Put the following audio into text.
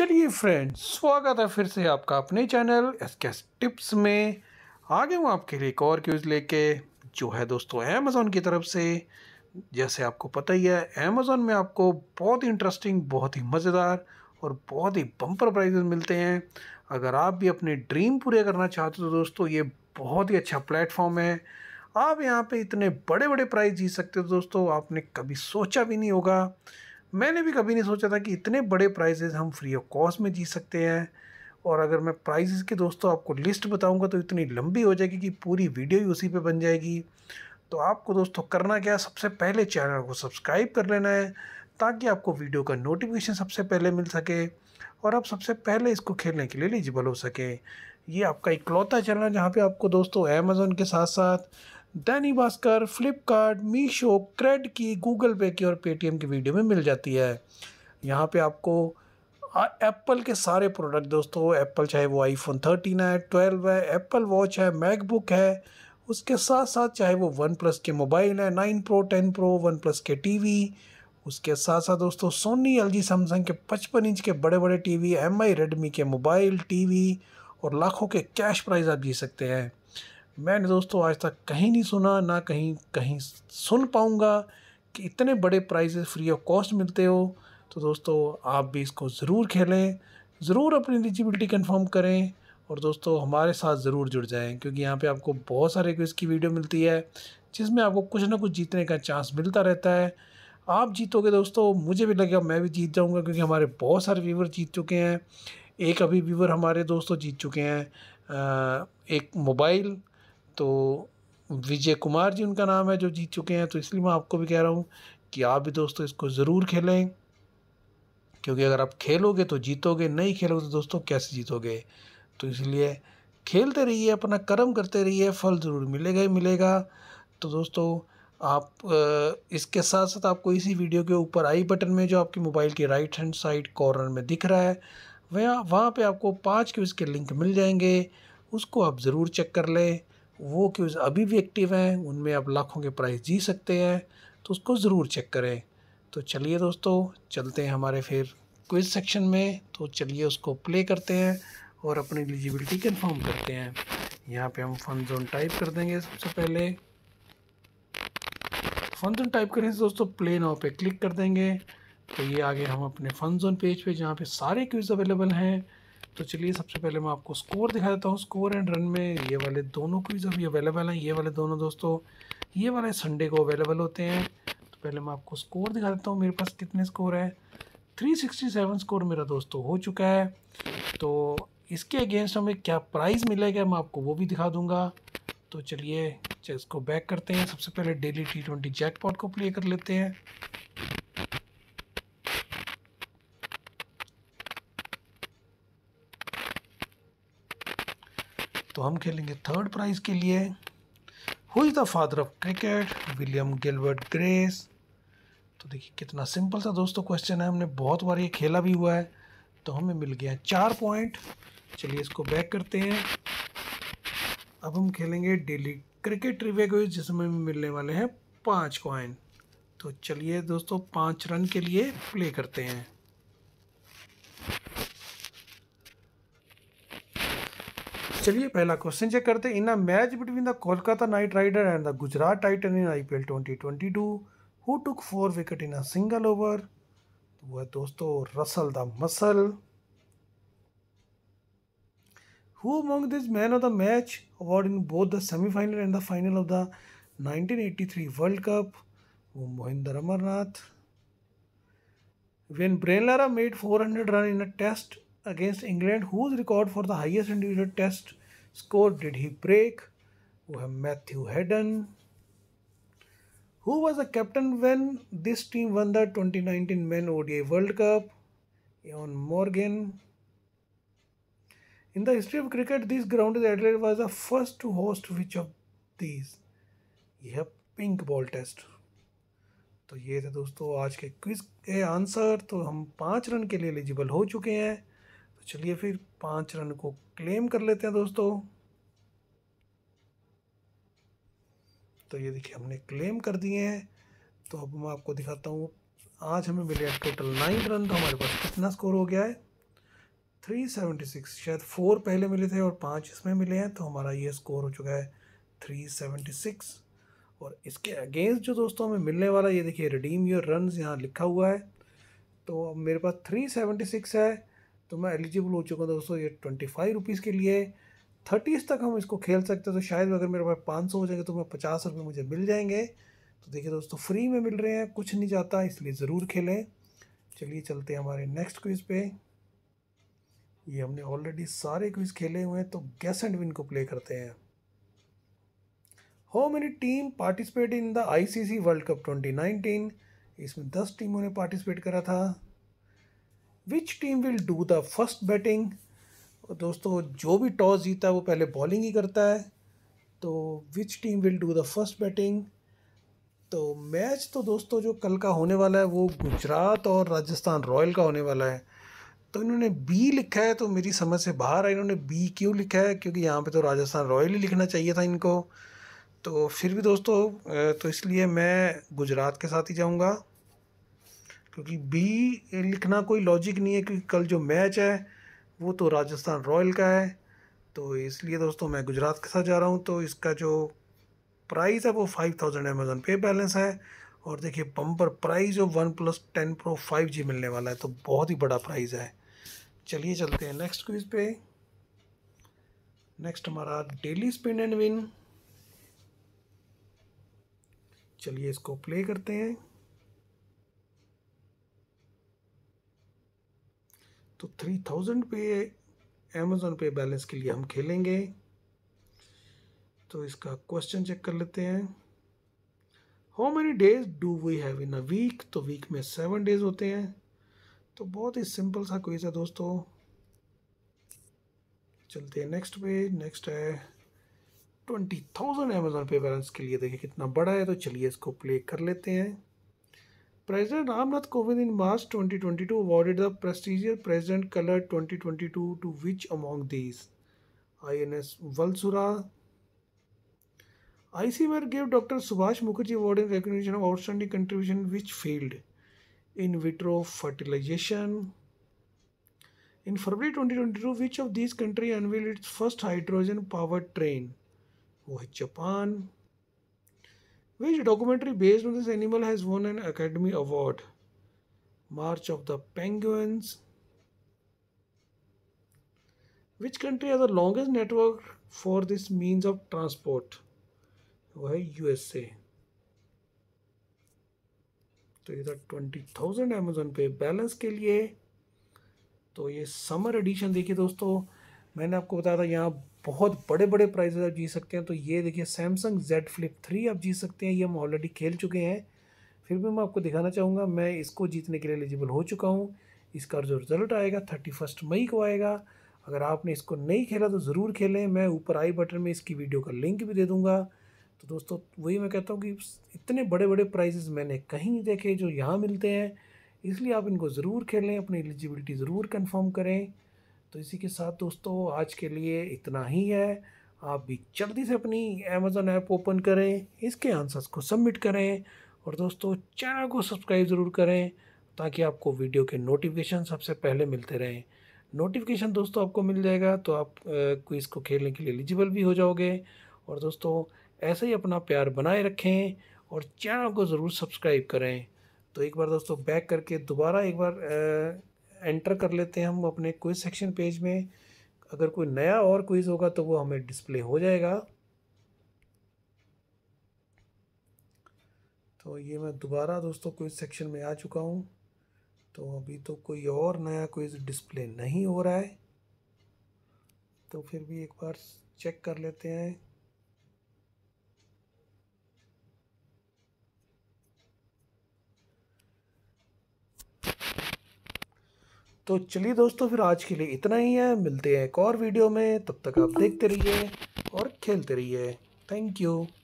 चलिए फ्रेंड्स स्वागत है फिर से आपका अपने चैनल एस के टिप्स में आगे हूँ आपके लिए एक और क्यूज़ लेके जो है दोस्तों अमेज़ोन की तरफ से जैसे आपको पता ही है अमेज़ोन में आपको बहुत ही इंटरेस्टिंग बहुत ही मज़ेदार और बहुत ही बम्पर प्राइजेस मिलते हैं अगर आप भी अपने ड्रीम पूरे करना चाहते हो तो दोस्तों ये बहुत ही अच्छा प्लेटफॉर्म है आप यहाँ पे इतने बड़े बड़े प्राइज़ जीत सकते हो दोस्तों आपने कभी सोचा भी नहीं होगा मैंने भी कभी नहीं सोचा था कि इतने बड़े प्राइजेज़ हम फ्री ऑफ कॉस्ट में जीत सकते हैं और अगर मैं प्राइजेज़ के दोस्तों आपको लिस्ट बताऊंगा तो इतनी लंबी हो जाएगी कि पूरी वीडियो ही उसी पे बन जाएगी तो आपको दोस्तों करना क्या सबसे पहले चैनल को सब्सक्राइब कर लेना है ताकि आपको वीडियो का नोटिफिकेशन सबसे पहले मिल सके और आप सबसे पहले इसको खेलने के लिए एलिजिबल हो सकें ये आपका इकलौता चैनल जहाँ पर आपको दोस्तों अमेज़ोन के साथ साथ दैनिक भास्कर फ्लिपकार्ट मीशो क्रेड की गूगल पे की और पेटीएम की वीडियो में मिल जाती है यहाँ पे आपको एप्पल के सारे प्रोडक्ट दोस्तों एप्पल चाहे वो आईफोन थर्टीन है ट्वेल्व है एप्पल वॉच है मैकबुक है उसके साथ साथ चाहे वो वन प्लस के मोबाइल है nine pro ten pro OnePlus के टीवी उसके साथ साथ दोस्तों सोनी एल सैमसंग के पचपन इंच के बड़े बड़े T V M I Redmi के मोबाइल वी और लाखों के कैश प्राइज आप जी सकते हैं मैंने दोस्तों आज तक कहीं नहीं सुना ना कहीं कहीं सुन पाऊँगा कि इतने बड़े प्राइजेस फ्री ऑफ कॉस्ट मिलते हो तो दोस्तों आप भी इसको ज़रूर खेलें ज़रूर अपनी एलिजिबिलिटी कंफर्म करें और दोस्तों हमारे साथ ज़रूर जुड़ जाएं क्योंकि यहाँ पे आपको बहुत सारे क्विज़ की वीडियो मिलती है जिसमें आपको कुछ ना कुछ जीतने का चांस मिलता रहता है आप जीतोगे दोस्तों मुझे भी लगेगा मैं भी जीत जाऊँगा क्योंकि हमारे बहुत सारे व्यूवर जीत चुके हैं एक अभी व्यूवर हमारे दोस्तों जीत चुके हैं एक मोबाइल तो विजय कुमार जी उनका नाम है जो जीत चुके हैं तो इसलिए मैं आपको भी कह रहा हूँ कि आप भी दोस्तों इसको ज़रूर खेलें क्योंकि अगर आप खेलोगे तो जीतोगे नहीं खेलोगे तो दोस्तों कैसे जीतोगे तो इसलिए खेलते रहिए अपना कर्म करते रहिए फल ज़रूर मिलेगा ही मिलेगा तो दोस्तों आप इसके साथ साथ आपको इसी वीडियो के ऊपर आई बटन में जो आपके मोबाइल के राइट हैंड साइड कॉर्नर में दिख रहा है वह वहाँ पे आपको पांच के उसके लिंक मिल जाएंगे उसको आप ज़रूर चेक कर लें वो क्यूज़ अभी भी एक्टिव हैं उनमें आप लाखों के प्राइस जी सकते हैं तो उसको ज़रूर चेक करें तो चलिए दोस्तों चलते हैं हमारे फिर क्विज सेक्शन में तो चलिए उसको प्ले करते हैं और अपनी एलिजिबिलिटी कन्फर्म करते हैं यहाँ पे हम फन जोन टाइप कर देंगे सबसे पहले फन जोन टाइप करें दोस्तों प्ले नाव पे क्लिक कर देंगे तो ये आगे हम अपने फन जोन पेज पे जहाँ पे सारे क्विज़ अवेलेबल हैं तो चलिए सबसे पहले मैं आपको स्कोर दिखा देता हूँ स्कोर एंड रन में ये वाले दोनों क्विज अभी अवेलेबल हैं ये वाले दोनों दोस्तों ये वाले संडे को अवेलेबल होते हैं तो पहले मैं आपको स्कोर दिखा देता हूँ मेरे पास कितने स्कोर है 367 स्कोर मेरा दोस्तों हो चुका है तो इसके अगेंस्ट हमें क्या प्राइज़ मिलेगा मैं आपको वो भी दिखा दूंगा तो चलिए इसको बैक करते हैं सबसे पहले डेली टी ट्वेंटी को प्ले कर लेते हैं तो हम खेलेंगे थर्ड प्राइज़ के लिए who is the father of cricket William गिलवर्ट ग्रेस तो देखिए कितना सिंपल सा दोस्तों क्वेश्चन है हमने बहुत बार ये खेला भी हुआ है तो हमें मिल गया चार पॉइंट चलिए इसको बैक करते हैं अब हम खेलेंगे डेली क्रिकेट ट्रिवे को जिसमें मिलने वाले हैं पाँच कॉइन तो चलिए दोस्तों पाँच रन के लिए प्ले करते हैं चलिए पहला क्वेश्चन चेक करते हैं in a match between the Kolkata Knight Rider and the Gujarat Titan in I P L twenty twenty two who took four wicket in a single over तो वो है दोस्तों Russell the muscle who won this man of the match award in both the semifinal and the final of the three world cup वो Mohinder Amarnath when when made four hundred run in a test against England whose record for the highest individual test score did he break वो है Matthew Hayden who was a captain when this team won the twenty nineteen man ODI world cup Eoin Morgan in the history of cricket this ground is Adelaide was the first to host which of this है pink ball test तो ये थे दोस्तों आज के quiz के answer तो हम पाँच रन के लिए एलिजिबल हो चुके हैं चलिए फिर पाँच रन को क्लेम कर लेते हैं दोस्तों तो ये देखिए हमने क्लेम कर दिए हैं तो अब मैं आपको दिखाता हूँ आज हमें मिले टोटल नाइन रन तो हमारे पास कितना स्कोर हो गया है थ्री सेवेंटी सिक्स शायद फोर पहले मिले थे और पाँच इसमें मिले हैं तो हमारा ये स्कोर हो चुका है थ्री सेवेंटी सिक्स और इसके अगेंस्ट जो दोस्तों हमें मिलने वाला ये देखिए रिडीम योर रन यहाँ लिखा हुआ है तो अब मेरे पास थ्री सेवेंटी सिक्स है तो मैं एलिजिबल हो चुका दोस्तों ये ट्वेंटी फाइव रुपीज़ के लिए थर्टीज़ तक हम इसको खेल सकते हैं तो शायद अगर मेरे पास पाँच सौ हो जाएंगे तो मैं पचास रुपये मुझे मिल जाएंगे तो देखिए दोस्तों फ्री में मिल रहे हैं कुछ नहीं जाता इसलिए ज़रूर खेलें चलिए चलते हैं हमारे नेक्स्ट क्विज़ पे ये हमने ऑलरेडी सारे क्विज़ खेले हुए हैं तो गैस एंड विन को प्ले करते हैं how many team participate in the ICC world cup 2019 इसमें दस टीमों ने पार्टिसिपेट करा था which team will do the first batting दोस्तों जो भी टॉस जीता है वो पहले बॉलिंग ही करता है तो which team will do the first batting तो मैच तो दोस्तों जो कल का होने वाला है वो गुजरात और राजस्थान रॉयल का होने वाला है तो इन्होंने बी लिखा है तो मेरी समझ से बाहर है इन्होंने बी क्यों लिखा है क्योंकि यहाँ पे तो राजस्थान रॉयल ही लिखना चाहिए था इनको तो फिर भी दोस्तों तो इसलिए मैं गुजरात के साथ ही जाऊँगा क्योंकि बी लिखना कोई लॉजिक नहीं है क्योंकि कल जो मैच है वो तो राजस्थान रॉयल का है तो इसलिए दोस्तों मैं गुजरात के साथ जा रहा हूँ तो इसका जो प्राइस है वो five thousand Amazon Pay balance है और देखिए बम्पर प्राइस जो OnePlus ten pro five G मिलने वाला है तो बहुत ही बड़ा प्राइस है चलिए चलते हैं नेक्स्ट क्विज पे नेक्स्ट हमारा डेली स्पिन एंड विन चलिए इसको प्ले करते हैं तो थ्री थाउजेंड पे अमेज़ोन पे बैलेंस के लिए हम खेलेंगे तो इसका क्वेश्चन चेक कर लेते हैं how many days do we have in a week तो वीक में सेवन डेज होते हैं तो बहुत ही सिंपल सा क्वेश्चन है दोस्तों चलते हैं नेक्स्ट पे नेक्स्ट है twenty thousand Amazon Pay balance के लिए देखिए कितना बड़ा है तो चलिए इसको प्ले कर लेते हैं President Ramnath Kovind in March 2022 awarded the prestigious President Color 2022 to which among these? INS Valsura. ICMR gave Dr. Subhash Mukherjee Award in recognition of outstanding contribution which field? In vitro fertilization. In February 2022, which of these countries unveiled its first hydrogen powered train? Oh, Japan. Which documentary based on this animal has won an Academy Award? March of the Penguins. Which country has the longest network for this means of transport? वह है USA तो ये था twenty thousand Amazon Pay balance के लिए तो ये summer addition देखिए दोस्तों मैंने आपको बताया था यहाँ बहुत बड़े बड़े प्राइजेज आप जीत सकते हैं तो ये देखिए सैमसंग जेड फ्लिप थ्री आप जीत सकते हैं ये हम ऑलरेडी खेल चुके हैं फिर भी मैं आपको दिखाना चाहूँगा मैं इसको जीतने के लिए एलिजिबल हो चुका हूँ इसका जो रिज़ल्ट आएगा थर्टी फर्स्ट मई को आएगा अगर आपने इसको नहीं खेला तो ज़रूर खेलें मैं ऊपर आई बटन में इसकी वीडियो का लिंक भी दे दूँगा तो दोस्तों वही मैं कहता हूँ कि इतने बड़े बड़े प्राइजेज मैंने कहीं देखे जो यहाँ मिलते हैं इसलिए आप इनको ज़रूर खेलें अपनी एलिजिबिलिटी ज़रूर कन्फर्म करें तो इसी के साथ दोस्तों आज के लिए इतना ही है आप भी जल्दी से अपनी अमेज़ोन ऐप ओपन करें इसके आंसर्स को सबमिट करें और दोस्तों चैनल को सब्सक्राइब ज़रूर करें ताकि आपको वीडियो के नोटिफिकेशन सबसे पहले मिलते रहें नोटिफिकेशन दोस्तों आपको मिल जाएगा तो आप क्विज़ को खेलने के लिए एलिजिबल भी हो जाओगे और दोस्तों ऐसे ही अपना प्यार बनाए रखें और चैनल को ज़रूर सब्सक्राइब करें तो एक बार दोस्तों बैक करके दोबारा एक बार एंटर कर लेते हैं हम अपने क्विज सेक्शन पेज में अगर कोई नया और क्विज होगा तो वो हमें डिस्प्ले हो जाएगा तो ये मैं दोबारा दोस्तों क्विज सेक्शन में आ चुका हूँ तो अभी तो कोई और नया क्विज डिस्प्ले नहीं हो रहा है तो फिर भी एक बार चेक कर लेते हैं तो चलिए दोस्तों फिर आज के लिए इतना ही है मिलते हैं एक और वीडियो में तब तक आप देखते रहिए और खेलते रहिए थैंक यू